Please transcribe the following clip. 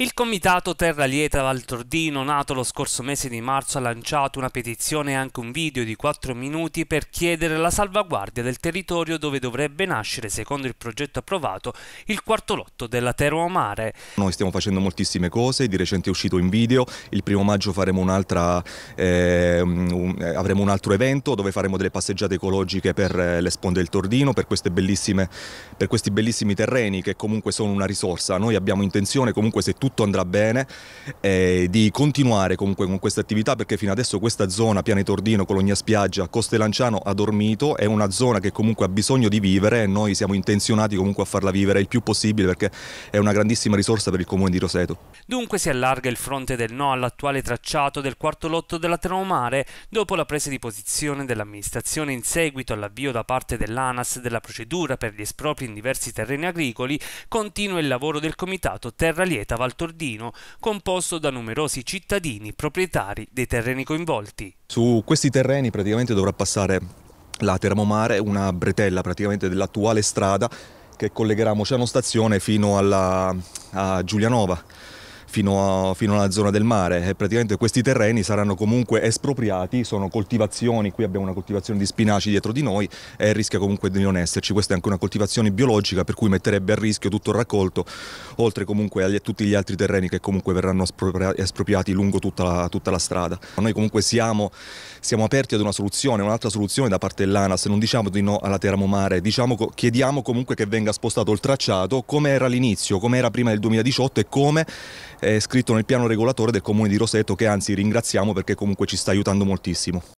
Il Comitato Terra Lieta Valtordino, nato lo scorso mese di marzo, ha lanciato una petizione e anche un video di 4 minuti per chiedere la salvaguardia del territorio dove dovrebbe nascere, secondo il progetto approvato, il quarto lotto della Terra Mare. Noi stiamo facendo moltissime cose, di recente è uscito in video, il primo maggio faremo un'altra, ehm, eh, un, avremo un altro evento dove faremo delle passeggiate ecologiche per eh, le sponde del Tordino, per, per questi bellissimi terreni che comunque sono una risorsa. Noi abbiamo intenzione comunque se tu tutto andrà bene, eh, di continuare comunque con questa attività perché fino adesso questa zona, Piane Tordino, Colonia Spiaggia, Lanciano ha dormito, è una zona che comunque ha bisogno di vivere e noi siamo intenzionati comunque a farla vivere il più possibile perché è una grandissima risorsa per il comune di Roseto. Dunque si allarga il fronte del no all'attuale tracciato del quarto lotto della Tenomare dopo la presa di posizione dell'amministrazione in seguito all'avvio da parte dell'ANAS della procedura per gli espropri in diversi terreni agricoli, continua il lavoro del comitato Terra Lieta Valtellina. Tordino, composto da numerosi cittadini proprietari dei terreni coinvolti. Su questi terreni praticamente dovrà passare la Termomare, una bretella praticamente dell'attuale strada che collegherà Mociano Stazione fino alla, a Giulianova fino, a, fino, alla zona del mare e praticamente questi terreni saranno comunque espropriati, sono coltivazioni, qui abbiamo una coltivazione di spinaci dietro di noi e rischia comunque di non esserci, questa è anche una coltivazione biologica per cui metterebbe a rischio tutto il raccolto, oltre comunque a tutti gli altri terreni che comunque verranno espropriati lungo tutta la, tutta la strada. Noi comunque siamo, siamo aperti ad una soluzione, un'altra soluzione da parte dell'ANAS, non diciamo di no alla Teramo Mare, diciamo, chiediamo comunque che venga spostato il tracciato come era all'inizio, come era prima del 2018 e come eh, scritto nel piano regolatore del comune di Roseto che anzi ringraziamo perché comunque ci sta aiutando moltissimo.